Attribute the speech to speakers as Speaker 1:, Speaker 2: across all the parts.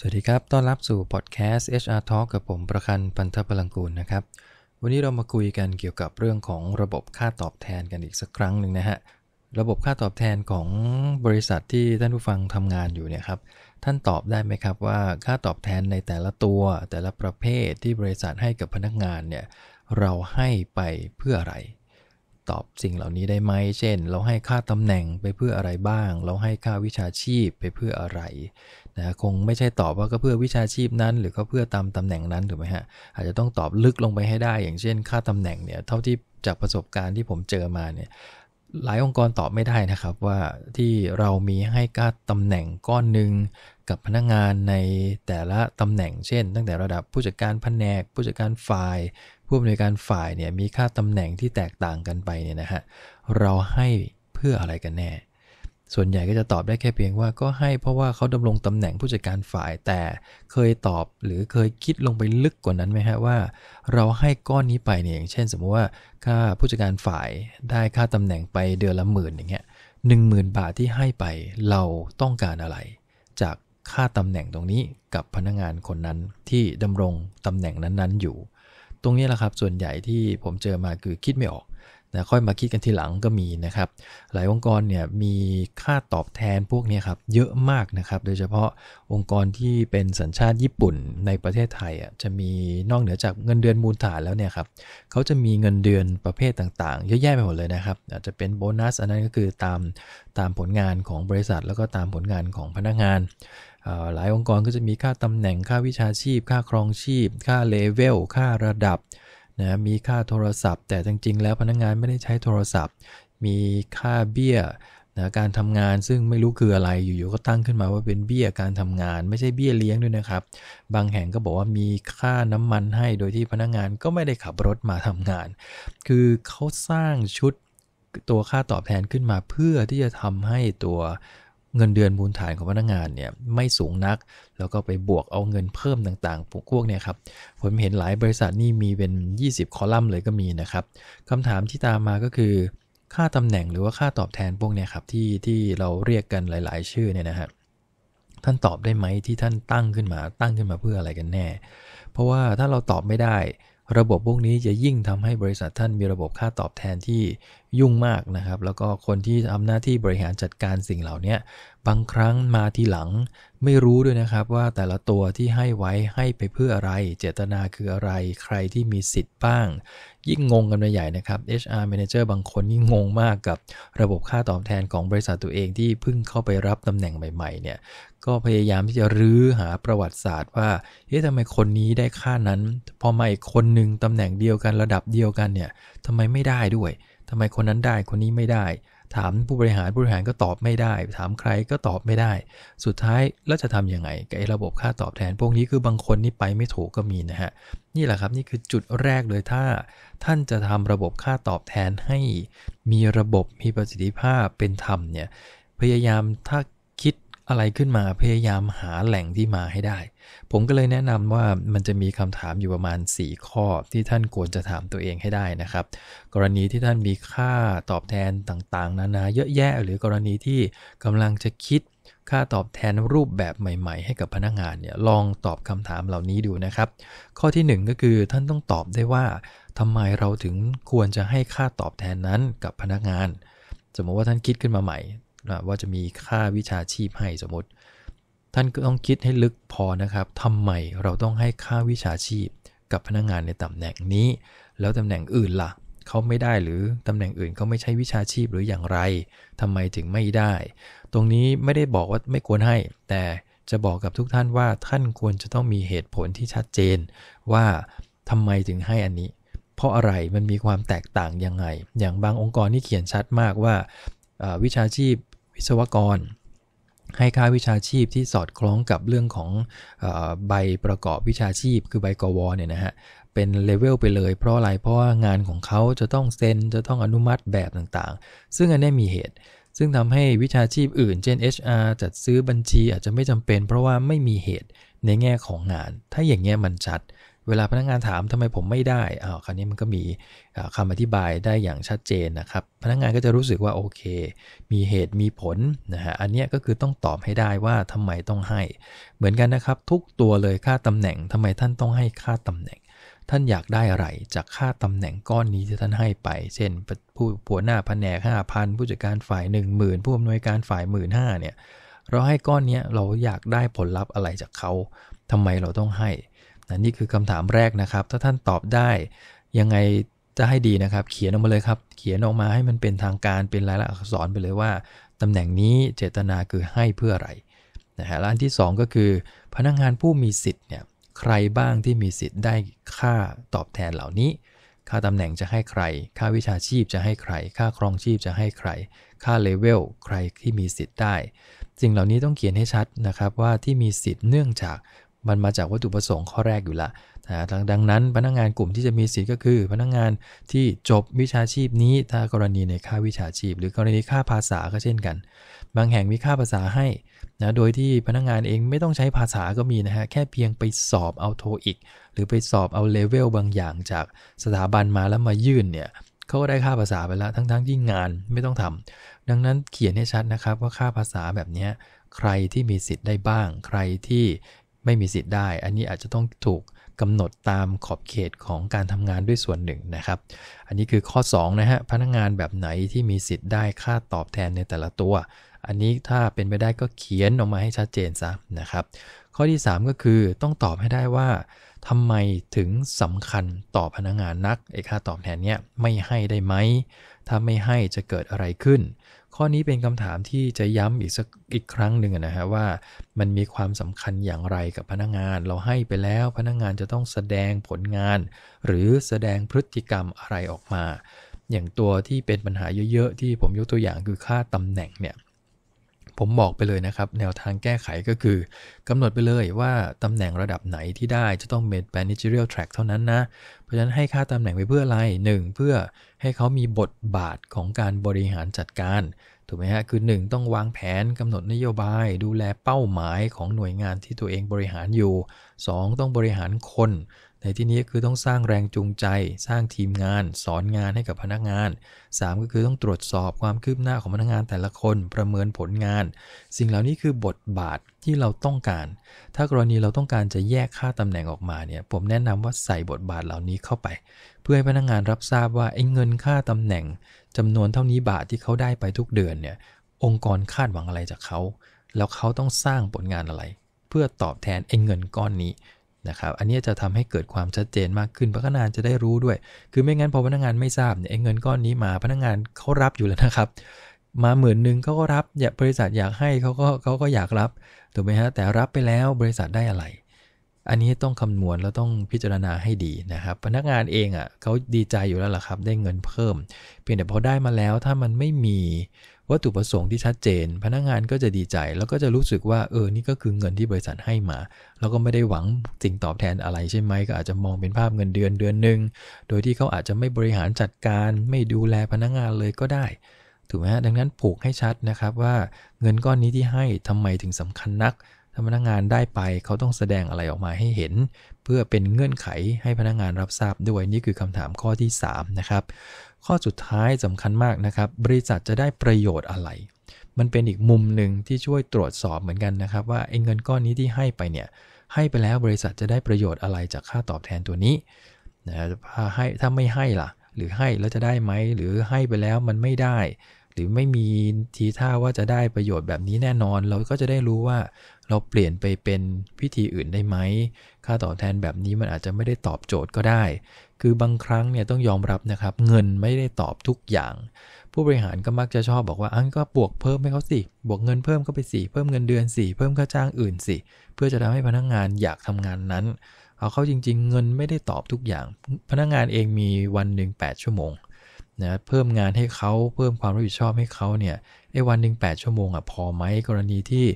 Speaker 1: สวัสดีครับ ต้อนรับสู่พอดแคสต์ HR Talk กับผมประคันปันทพลังกูลนะครับ วันนี้เรามาคุยกันเกี่ยวกับเรื่องของระบบค่าตอบแทนกันอีกสักครั้งหนึ่งนะฮะ ระบบค่าตอบแทนของบริษัทที่ท่านผู้ฟังทำงานอยู่เนี่ยครับ ท่านตอบได้ไหมครับว่าค่าตอบแทนในแต่ละตัวแต่ละประเภทที่บริษัทให้กับพนักงานเนี่ย เราให้ไปเพื่ออะไรตอบสิ่งเหล่านี้ได้ไหม เช่น เราให้ค่าตำแหน่งไปเพื่ออะไรบ้าง เราให้ค่าวิชาชีพไปเพื่ออะไรนะคงไม่ใช่ตอบว่าก็เพื่อวิชาชีพนั้น หรือก็เพื่อตามตำแหน่งนั้นถูกไหมฮะ อาจจะต้องตอบลึกลงไปให้ได้ อย่างเช่น ค่าตำแหน่งเนี่ย เท่าที่จากประสบการณ์ที่ผมเจอมาเนี่ย หลายองค์กรตอบไม่ได้นะครับว่าที่เรามีให้ค่าตำแหน่งก้อนหนึ่งกับพนักงงานในแต่ละตำแหน่งเช่นตั้งแต่ระดับผู้จัดการแผนก ผู้จัดการฝ่ายผู้อำนวยการฝ่ายเนี่ยมีค่าตำแหน่งที่แตกต่างกันไปเนี่ยนะฮะเราให้เพื่ออะไรกันแน่ ส่วนใหญ่ก็จะตอบได้แค่เพียงว่าก็ให้เพราะว่าเขาดำรงตำแหน่งผู้จัดการฝ่ายแต่เคยตอบหรือเคยคิดลงไปลึกกว่านั้นไหมฮะว่า เราให้ก้อนนี้ไปเนี่ยอย่างเช่น สมมติว่าค่าผู้จัดการฝ่ายได้ค่าตำแหน่งไปเดือนละหมื่นอย่างเงี้ยหนึ่งหมื่นบาทที่ให้ไปเราต้องการอะไรค่าตำแหน่งตรงนี้กับพนักงานคนนั้นที่ดำรงตำแหน่งนั้นๆอยู่ ตรงนี้แหละครับส่วนใหญ่ที่ผมเจอมาคือคิดไม่ออกนะค่อยมาคิดกันทีหลังก็มีนะครับหลายองค์กรเนี่ยมีค่าตอบแทนพวกนี้ครับเยอะมากนะครับโดยเฉพาะองค์กรที่เป็นสัญชาติญี่ปุ่นในประเทศไทยอ่ะจะมีนอกเหนือจากเงินเดือนมูลฐานแล้วเนี่ยครับเขาจะมีเงินเดือนประเภทต่างๆ เยอะแยะไปหมดเลยนะครับอาจจะเป็นโบนัสอันนั้นก็คือตามตามผลงานของบริษัท แล้วก็ตามผลงานของพนักงานหลายองค์กรก็จะมีค่าตำแหน่ง ค่าวิชาชีพ ค่าครองชีพ ค่าเลเวล ค่าระดับนะมีค่าโทรศัพท์ แต่จริงๆ แล้วพนักงงานไม่ได้ใช้โทรศัพท์ มีค่าเบี้ยนะการทำงานซึ่งไม่รู้คืออะไรอยู่ๆก็ตั้งขึ้นมาว่าเป็นเบี้ยการทำงาน ไม่ใช่เบี้ยเลี้ยงด้วยนะครับ บางแห่งก็บอกว่ามีค่าน้ำมันให้โดยที่พนักงงานก็ไม่ได้ขับรถมาทำงาน คือเขาสร้างชุดตัวค่าตอบแทนขึ้นมาเพื่อที่จะทำให้ตัวเงินเดือนมูลฐานของพนักงานเนี่ย ไม่สูงนัก แล้วก็ไปบวกเอาเงินเพิ่มต่างๆพวกเนี่ยครับผมเห็นหลายบริษัทนี่มีเป็น20 คอลัมน์เลยก็มีนะครับคำถามที่ตามมาก็คือ ค่าตำแหน่งหรือว่าค่าตอบแทนพวกเนี่ยครับที่ที่เราเรียกกันหลายๆชื่อเนี่ยนะฮะท่านตอบได้ไหมที่ท่านตั้งขึ้นมาตั้งขึ้นมาเพื่ออะไรกันแน่ เพราะว่าถ้าเราตอบไม่ได้ระบบพวกนี้จะยิ่งทำให้บริษัทท่านมีระบบค่าตอบแทนที่ยุ่งมากนะครับ แล้วก็คนที่ทำหน้าที่บริหารจัดการสิ่งเหล่านี้บางครั้งมาทีหลัง ไม่รู้ด้วยนะครับว่าแต่ละตัวที่ให้ไว้ให้ไปเพื่ออะไร เจตนาคืออะไร ใครที่มีสิทธิ์บ้าง ยิ่งงงกันไปใหญ่นะครับ HR manager บางคนนี่งงมากกับ ระบบค่าตอบแทนของบริษัทตัวเองที่เพิ่งเข้าไปรับตำแหน่งใหม่ ๆ เนี่ยก็พยายามที่จะรื้อหาประวัติศาสตร์ว่าเฮ้ยทำไมคนนี้ได้ค่านั้นพอมาอีกคนหนึ่งตำแหน่งเดียวกันระดับเดียวกันเนี่ยทำไมไม่ได้ด้วยทำไมคนนั้นได้คนนี้ไม่ได้ ถามผู้บริหารผู้บริหารก็ตอบไม่ได้ ถามใครก็ตอบไม่ได้ สุดท้ายแล้วจะทำยังไงกับระบบค่าตอบแทนพวกนี้ คือบางคนนี่ไปไม่ถูกก็มีนะฮะนี่แหละครับนี่คือจุดแรกเลยถ้า ท่านจะทำระบบค่าตอบแทนให้มีระบบมีประสิทธิภาพเป็นธรรมเนี่ยพยายามถ้าอะไรขึ้นมาพยายามหาแหล่งที่มาให้ได้ ผมก็เลยแนะนำว่ามันจะมีคำถามอยู่ประมาณ 4 ข้อที่ท่านควรจะถามตัวเองให้ได้นะครับ กรณีที่ท่านมีค่าตอบแทนต่างๆนานาเยอะแยะหรือกรณีที่กำลังจะคิดค่าตอบแทนรูปแบบใหม่ๆ ให้กับพนักงานเนี่ยลองตอบคำถามเหล่านี้ดูนะครับ ข้อที่ 1 ก็คือท่านต้องตอบได้ว่าทำไมเราถึงควรจะให้ค่าตอบแทนนั้นกับพนักงาน สมมติว่าท่านคิดขึ้นมาใหม่ว่าจะมีค่าวิชาชีพให้สมมติ ท่านก็ต้องคิดให้ลึกพอนะครับทำไมเราต้องให้ค่าวิชาชีพ กับพนักงงานในตำแหน่งนี้ แล้วตำแหน่งอื่นละ่ะเขาไม่ได้หรือตำแหน่งอื่นเขาไม่ใช่วิชาชีพหรืออย่างไรทำไมถึงไม่ได้ ตรงนี้ไม่ได้บอกว่าไม่ควรให้ แต่จะบอกกับทุกท่านว่า ท่านควรจะต้องมีเหตุผลที่ชัดเจนว่าทำไมถึงให้อันนี้ เพราะอะไรมันมีความแตกต่างยังไง อย่างบางองค์กรนี่เขียนชัดมากว่าวิชาชีพวิศวกรให้ค่าวิชาชีพที่สอดคล้องกับเรื่องของอใบประกอบวิชาชีพคือใบกวเนี่ยนะฮะเป็นเลเวลไปเลย เพราะอะไรเพราะว่างานของเขาจะต้องเซ็นจะต้องอนุมัติแบบต่างๆ ซึ่งอันนี้มีเหตุ ซึ่งทำให้วิชาชีพอื่นเช่น HR จัดซื้อบัญชีอาจจะไม่จำเป็น เพราะว่าไม่มีเหตุในแง่ของงาน ถ้าอย่างเงี้ยมันชัดเเวลาพนักงานถามทำไมผมไม่ได้อ้าวคราวนี้มันก็มีคำอธิบายได้อย่างชัดเจนนะครับ พนักงานก็จะรู้สึกว่าโอเค มีเหตุมีผลนะฮะ อันนี้ก็คือต้องตอบให้ได้ว่าทำไมต้องให้ เหมือนกันนะครับทุกตัวเลยค่าตำแหน่งทำไมท่านต้องให้ค่าตำแหน่ง ท่านอยากได้อะไรจากค่าตำแหน่งก้อนนี้ที่ท่านให้ไป เช่นผู้ผัวหน้าแผนกาพันผู้จัดการฝ่าย 1 0,000ผู้อำนวยการฝ่าย1 5ื่นห้าเนี่ย เราให้ก้อนนี้เราอยากได้ผลลัพธ์อะไรจากเขาทำไมเราต้องให้นะนี่คือคำถามแรกนะครับ ถ้าท่านตอบได้ ยังไงจะให้ดีนะครับ เขียนออกมาเลยครับ เขียนออกมาให้มันเป็นทางการเป็นรายละอักษรไปเลยว่าตำแหน่งนี้เจตนาคือให้เพื่ออะไรนะฮะแล้วอันที่ 2 ก็คือ พนักงานผู้มีสิทธิ์เนี่ยใครบ้างที่มีสิทธิ์ได้ค่าตอบแทนเหล่านี้ ค่าตำแหน่งจะให้ใคร ค่าวิชาชีพจะให้ใคร ค่าครองชีพจะให้ใครค่าเลเวลใครที่มีสิทธิ์ได้ สิ่งเหล่านี้ต้องเขียนให้ชัดนะครับว่าที่มีสิทธิ์เนื่องจากมันมาจากวัตถุประสงค์ข้อแรกอยู่ละนะดังนั้น พนักงงานกลุ่มที่จะมีสิทธิ์ก็คือ พนักงงานที่จบวิชาชีพนี้ ถ้ากรณีในค่าวิชาชีพ หรือกรณีค่าภาษาก็เช่นกัน บางแห่งมีค่าภาษาให้นะโดยที่พนักงงานเองไม่ต้องใช้ภาษาก็มีนะฮะ แค่เพียงไปสอบเอาโทอีกหรือไปสอบเอาเลเวลบางอย่างจาก สถาบันมาแล้วมายื่นเนี่ยเขาก็ได้ค่าภาษาไปแล้วทั้งๆทที่งานไม่ต้องทำ ดังนั้นเขียนให้ชัดนะครับว่าค่าภาษาแบบนี้ใครที่มีสิทธิ์ได้บ้าง ใครที่ไม่มีสิทธิ์ได้ อันนี้อาจจะต้องถูกกำหนดตามขอบเขตของการทำงานด้วยส่วนหนึ่งนะครับ อันนี้คือข้อ2นะฮะ พนักงงานแบบไหนที่มีสิทธิ์ได้ค่าตอบแทนในแต่ละตัว อันนี้ถ้าเป็นไปได้ก็เขียนออกมาให้ชัดเจนซะนะครับ ข้อที่ 3 ก็คือต้องตอบให้ได้ว่าทำไมถึงสำคัญต่อพนักงงานนักไอ้ค่าตอบแทนเนี้ยไม่ให้ได้ไหม ถ้าไม่ให้จะเกิดอะไรขึ้นข้อนี้เป็นคำถามที่จะย้ำอีกสักอีกครั้งหนึ่งนะฮะว่ามันมีความสำคัญอย่างไรกับพนักงาน เราให้ไปแล้วพนักงานจะต้องแสดงผลงานหรือแสดงพฤติกรรมอะไรออกมา อย่างตัวที่เป็นปัญหาเยอะๆที่ผมยกตัวอย่างคือค่าตำแหน่งเนี่ยผมบอกไปเลยนะครับ แนวทางแก้ไขก็คือกำหนดไปเลยว่าตำแหน่งระดับไหนที่ได้จะต้องเป็น managerial track เท่านั้นนะ เพราะฉะนั้นให้ค่าตำแหน่งไปเพื่ออะไร 1. เพื่อให้เขามีบทบาทของการบริหารจัดการถูกไหมฮะคือ 1 ต้องวางแผนกำหนดนโยบายดูแลเป้าหมายของหน่วยงานที่ตัวเองบริหารอยู่ 2 ต้องบริหารคนในที่นี้คือต้องสร้างแรงจูงใจ สร้างทีมงาน สอนงานให้กับพนักงาน 3 ก็คือต้องตรวจสอบความคืบหน้าของพนักงานแต่ละคน ประเมินผลงาน สิ่งเหล่านี้คือบทบาทที่เราต้องการ ถ้ากรณีเราต้องการจะแยกค่าตำแหน่งออกมาเนี่ย ผมแนะนำว่าใส่บทบาทเหล่านี้เข้าไป เพื่อให้พนักงานรับทราบว่าไอ้เงินค่าตำแหน่งจำนวนเท่านี้บาทที่เขาได้ไปทุกเดือนเนี่ย องค์กรคาดหวังอะไรจากเขา แล้วเขาต้องสร้างผลงานอะไร เพื่อตอบแทนไอ้เงินก้อนนี้นะครับ อันนี้จะทำให้เกิดความชัดเจนมากขึ้นพนักงานจะได้รู้ด้วย คือไม่งั้นพอพนักงานไม่ทราบเนี่ยเงินก้อนนี้มาพนักงานเขารับอยู่แล้วนะครับ มาหมื่นหนึ่งเขาก็รับอยากบริษัทอยากให้เขาก็เขาก็อยากรับถูกไหมฮะแต่รับไปแล้วบริษัทได้อะไร อันนี้ต้องคำนวณแล้วต้องพิจารณาให้ดีนะครับ พนักงานเองอะ่ะเขาดีใจอยู่แล้วล่ะครับ ได้เงินเพิ่มเพียงแต่พอได้มาแล้ว ถ้ามันไม่มีวัตถุประสงค์ที่ชัดเจน พนักงานก็จะดีใจ แล้วก็จะรู้สึกว่าเออนี่ก็คือเงินที่บริษัทให้มา แล้วก็ไม่ได้หวังสิ่งตอบแทนอะไรใช่ไหม ก็อาจจะมองเป็นภาพเงินเดือนเดือนหนึ่งโดยที่เขาอาจจะไม่บริหารจัดการ ไม่ดูแลพนักงานเลยก็ได้ ถูกไหมฮะดังนั้นผูกให้ชัดนะครับว่าเงินก้อนนี้ที่ให้ทำไมถึงสำคัญนักถ้าพนักงานได้ไปเขาต้องแสดงอะไรออกมาให้เห็น เพื่อเป็นเงื่อนไขให้พนักงานรับทราบด้วยนี่คือคำถามข้อที่3นะครับข้อสุดท้ายสำคัญมากนะครับบริษัทจะได้ประโยชน์อะไร มันเป็นอีกมุมหนึ่งที่ช่วยตรวจสอบเหมือนกันนะครับ ว่าเงินก้อนนี้ที่ให้ไปเนี่ย ให้ไปแล้วบริษัทจะได้ประโยชน์อะไรจากค่าตอบแทนตัวนี้นะถ้าให้ถ้าไม่ให้ล่ะ หรือให้แล้วจะได้ไหมหรือให้ไปแล้วมันไม่ได้ หรือไม่มีทีท่าว่าจะได้ประโยชน์แบบนี้แน่นอน เราก็จะได้รู้ว่าเราเปลี่ยนไปเป็นวิธีอื่นได้ไหมค่าตอบแทนแบบนี้มันอาจจะไม่ได้ตอบโจทย์ก็ได้ คือบางครั้งเนี่ยต้องยอมรับนะครับเงินไม่ได้ตอบทุกอย่าง ผู้บริหารก็มักจะชอบบอกว่าอันก็บวกเพิ่มให้เขาสิ บวกเงินเพิ่มเข้าไปสิ เพิ่มเงินเดือนสิ เพิ่มค่าจ้างอื่นสิ เพื่อจะทำให้พนักงงานอยากทำงานนั้น เอาเข้าจริงๆ เงินไม่ได้ตอบทุกอย่าง พนักงงานเองมีวันหนึ่ง8ชั่วโมงนะเพิ่มงานให้เขาเพิ่มความรับผิดชอบให้เขาเนี่ยไอ้วันหนึ่ง8 ชั่วโมงอ่ะพอไหมกรณีที่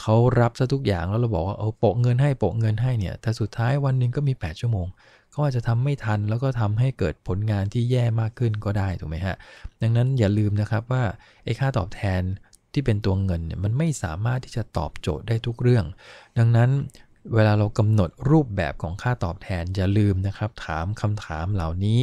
Speaker 1: เขารับซะทุกอย่างแล้วเราบอกว่าเออโปะเงินให้โปะเงินให้เนี่ยแต่สุดท้ายวันหนึ่งก็มี 8 ชั่วโมงเขาอาจจะทำไม่ทัน แล้วก็ทำให้เกิดผลงานที่แย่มากขึ้นก็ได้ถูกไหมฮะ ดังนั้นอย่าลืมนะครับว่าไอ้ค่าตอบแทนที่เป็นตัวเงินเนี่ยมันไม่สามารถที่จะตอบโจทย์ได้ทุกเรื่อง ดังนั้นเวลาเรากำหนดรูปแบบของค่าตอบแทนอย่าลืมนะครับ ถามคำถามเหล่านี้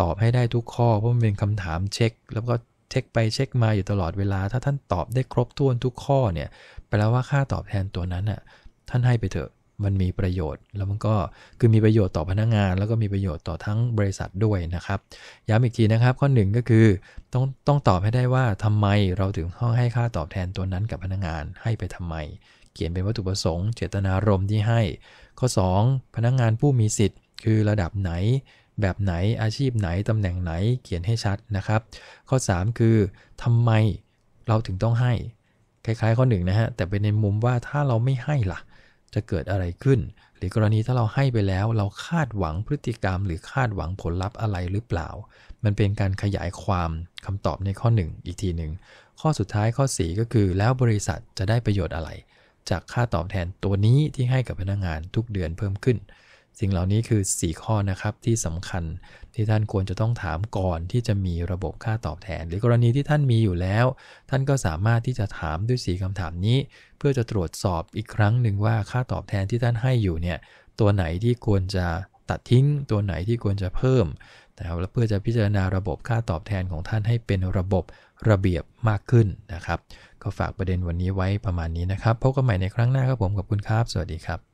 Speaker 1: ตอบให้ได้ทุกข้อเพราะมันเป็นคำถามเช็ค แล้วก็เช็คไปเช็คมาอยู่ตลอดเวลา ถ้าท่านตอบได้ครบถ้วนทุกข้อเนี่ยแปลว่าค่าตอบแทนตัวนั้นอ่ะท่านให้ไปเถอะมันมีประโยชน์ แล้วมันก็คือมีประโยชน์ต่อพนักงงาน แล้วก็มีประโยชน์ต่อทั้งบริษัทด้วยนะครับย้ำอีกทีนะครับข้อหนึ่งก็คือ ต้องต้องตอบให้ได้ว่าทำไมเราถึงต้องให้ค่าตอบแทนตัวนั้นกับพนักงงานให้ไปทำไมเขียนเป็นวัตถุประสงค์ เจตนารมณ์ที่ให้ ข้อ2พนักงงานผู้มีสิทธิ์คือระดับไหนแบบไหนอาชีพไหนตำแหน่งไหนเขียนให้ชัดนะครับ ข้อ 3 คือทำไมเราถึงต้องให้ คล้ายๆข้อหนึ่งนะฮะแต่เป็นในมุมว่าถ้าเราไม่ให้ล่ะ จะเกิดอะไรขึ้น หรือกรณีถ้าเราให้ไปแล้วเราคาดหวังพฤติกรรม หรือคาดหวังผลลัพธ์อะไรหรือเปล่า มันเป็นการขยายความคำตอบในข้อ1อีกทีหนึ่ง ข้อสุดท้ายข้อ4ก็คือแล้วบริษัทจะได้ประโยชน์อะไร จากค่าตอบแทนตัวนี้ที่ให้กับพนักงงานทุกเดือนเพิ่มขึ้นสิ่งเหล่านี้คือ 4 ข้อนะครับ ที่สำคัญที่ท่านควรจะต้องถามก่อนที่จะมีระบบค่าตอบแทน หรือกรณีที่ท่านมีอยู่แล้ว ท่านก็สามารถที่จะถามด้วย4คำถามนี้ เพื่อจะตรวจสอบอีกครั้งหนึ่งว่าค่าตอบแทนที่ท่านให้อยู่เนี่ยตัวไหนที่ควรจะตัดทิ้งตัวไหนที่ควรจะเพิ่มนะครับและเพื่อจะพิจารณาระบบค่าตอบแทนของท่านให้เป็นระบบระเบียบมากขึ้นนะครับ ก็ฝากประเด็นวันนี้ไว้ประมาณนี้นะครับพบกันใหม่ในครั้งหน้าครับผมกับคุณครับสวัสดีครับ